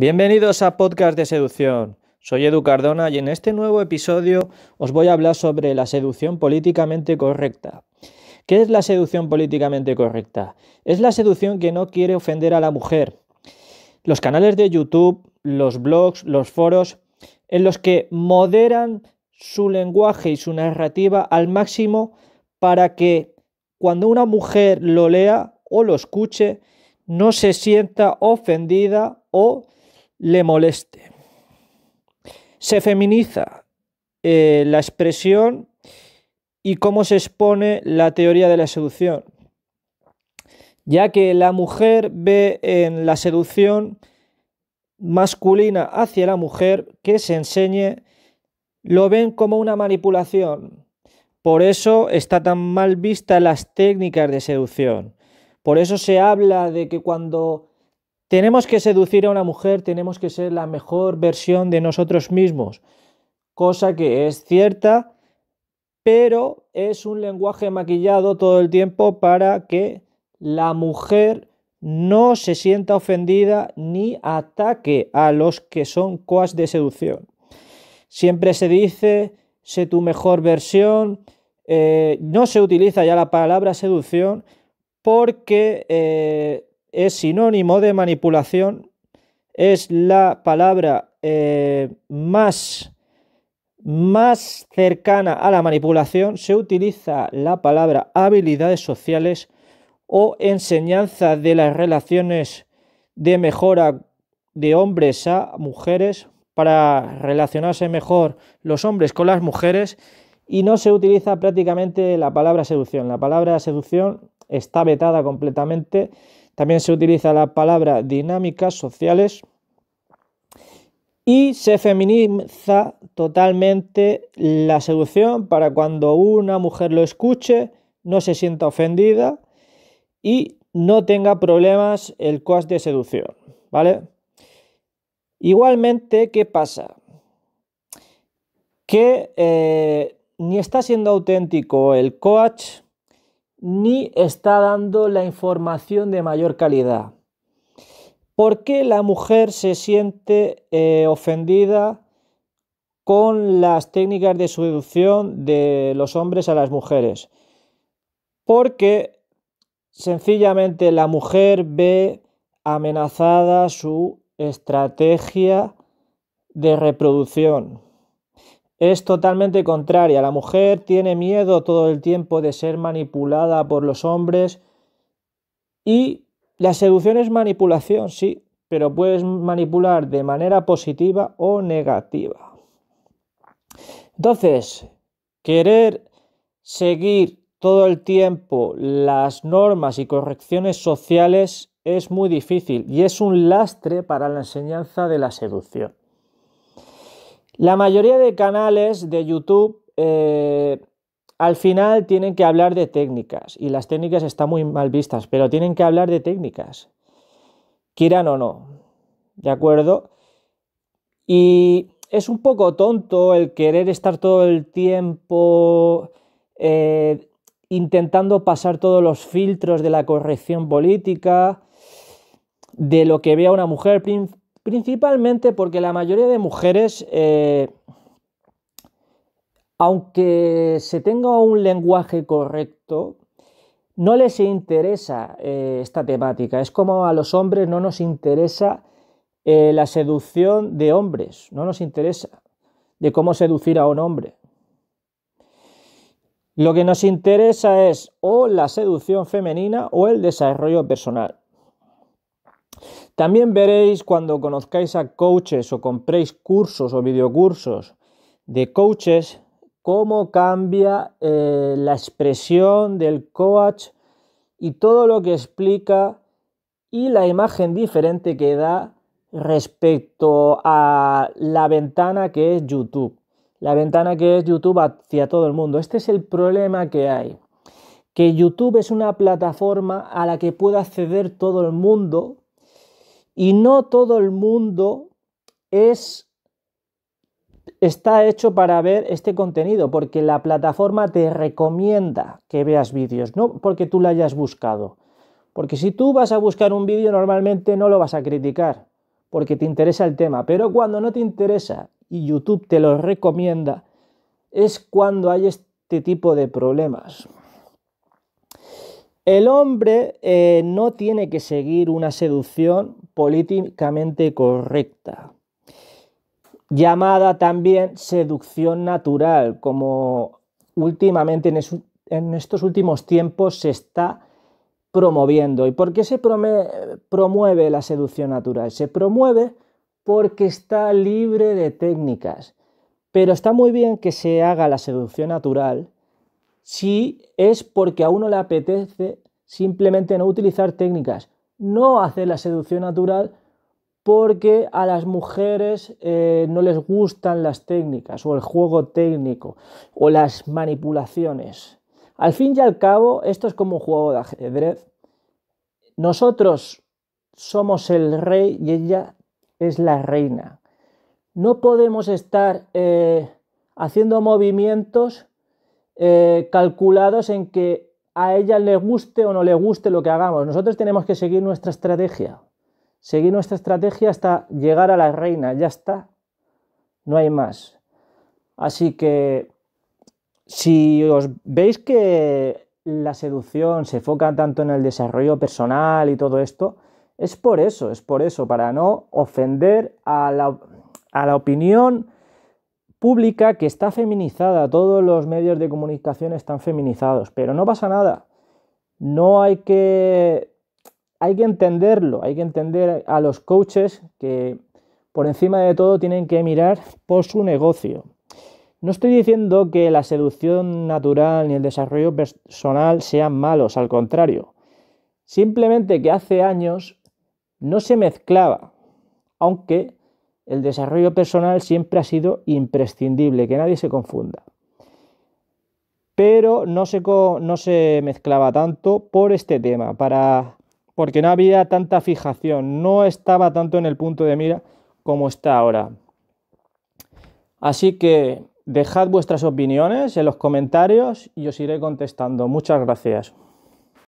Bienvenidos a Podcast de Seducción. Soy Edu Cardona y en este nuevo episodio os voy a hablar sobre la seducción políticamente correcta. ¿Qué es la seducción políticamente correcta? Es la seducción que no quiere ofender a la mujer. Los canales de YouTube, los blogs, los foros, en los que moderan su lenguaje y su narrativa al máximo para que cuando una mujer lo lea o lo escuche, no se sienta ofendida o le moleste. Se feminiza eh, la expresión y cómo se expone la teoría de la seducción, ya que la mujer ve en la seducción masculina hacia la mujer que se enseñe, lo ven como una manipulación. Por eso está tan mal vista las técnicas de seducción. Por eso se habla de que cuando tenemos que seducir a una mujer, tenemos que ser la mejor versión de nosotros mismos, cosa que es cierta, pero es un lenguaje maquillado todo el tiempo para que la mujer no se sienta ofendida ni ataque a los que son coas de seducción. Siempre se dice, sé tu mejor versión, eh, no se utiliza ya la palabra seducción porque eh, es sinónimo de manipulación, es la palabra eh, más, más cercana a la manipulación, se utiliza la palabra habilidades sociales o enseñanza de las relaciones de mejora de hombres a mujeres para relacionarse mejor los hombres con las mujeres y no se utiliza prácticamente la palabra seducción. La palabra seducción está vetada completamente también se utiliza la palabra dinámicas sociales y se feminiza totalmente la seducción para cuando una mujer lo escuche, no se sienta ofendida y no tenga problemas el coach de seducción, ¿vale? Igualmente, ¿qué pasa? Que eh, ni está siendo auténtico el coach, ni está dando la información de mayor calidad. ¿Por qué la mujer se siente eh, ofendida con las técnicas de seducción de los hombres a las mujeres? Porque sencillamente la mujer ve amenazada su estrategia de reproducción es totalmente contraria. La mujer tiene miedo todo el tiempo de ser manipulada por los hombres y la seducción es manipulación, sí, pero puedes manipular de manera positiva o negativa. Entonces, querer seguir todo el tiempo las normas y correcciones sociales es muy difícil y es un lastre para la enseñanza de la seducción. La mayoría de canales de YouTube eh, al final tienen que hablar de técnicas y las técnicas están muy mal vistas, pero tienen que hablar de técnicas, quieran o no, ¿de acuerdo? Y es un poco tonto el querer estar todo el tiempo eh, intentando pasar todos los filtros de la corrección política, de lo que vea una mujer Principalmente porque la mayoría de mujeres, eh, aunque se tenga un lenguaje correcto, no les interesa eh, esta temática. Es como a los hombres no nos interesa eh, la seducción de hombres, no nos interesa de cómo seducir a un hombre. Lo que nos interesa es o la seducción femenina o el desarrollo personal. También veréis cuando conozcáis a coaches o compréis cursos o videocursos de coaches, cómo cambia eh, la expresión del coach y todo lo que explica y la imagen diferente que da respecto a la ventana que es YouTube. La ventana que es YouTube hacia todo el mundo. Este es el problema que hay. Que YouTube es una plataforma a la que puede acceder todo el mundo y no todo el mundo es está hecho para ver este contenido, porque la plataforma te recomienda que veas vídeos, no porque tú lo hayas buscado. Porque si tú vas a buscar un vídeo, normalmente no lo vas a criticar, porque te interesa el tema. Pero cuando no te interesa y YouTube te lo recomienda, es cuando hay este tipo de problemas. El hombre eh, no tiene que seguir una seducción políticamente correcta, llamada también seducción natural, como últimamente en, estos últimos tiempos se está promoviendo. ¿Y por qué se promueve la seducción natural? Se promueve porque está libre de técnicas. Pero está muy bien que se haga la seducción natural si es porque a uno le apetece simplemente no utilizar técnicas, no hacer la seducción natural porque a las mujeres eh, no les gustan las técnicas o el juego técnico o las manipulaciones. Al fin y al cabo, esto es como un juego de ajedrez. Nosotros somos el rey y ella es la reina. No podemos estar eh, haciendo movimientos eh, calculados en que a ella le guste o no le guste lo que hagamos. Nosotros tenemos que seguir nuestra estrategia. Seguir nuestra estrategia hasta llegar a la reina. Ya está. No hay más. Así que si os veis que la seducción se enfoca tanto en el desarrollo personal y todo esto, es por eso, es por eso, para no ofender a la, a la opinión pública que está feminizada, todos los medios de comunicación están feminizados, pero no pasa nada. No hay que hay que entenderlo, hay que entender a los coaches que por encima de todo tienen que mirar por su negocio. No estoy diciendo que la seducción natural ni el desarrollo personal sean malos, al contrario. Simplemente que hace años no se mezclaba, aunque el desarrollo personal siempre ha sido imprescindible, que nadie se confunda. Pero no se, mezclaba tanto por este tema, para, porque no había tanta fijación, no estaba tanto en el punto de mira como está ahora. Así que dejad vuestras opiniones en los comentarios y os iré contestando. Muchas gracias.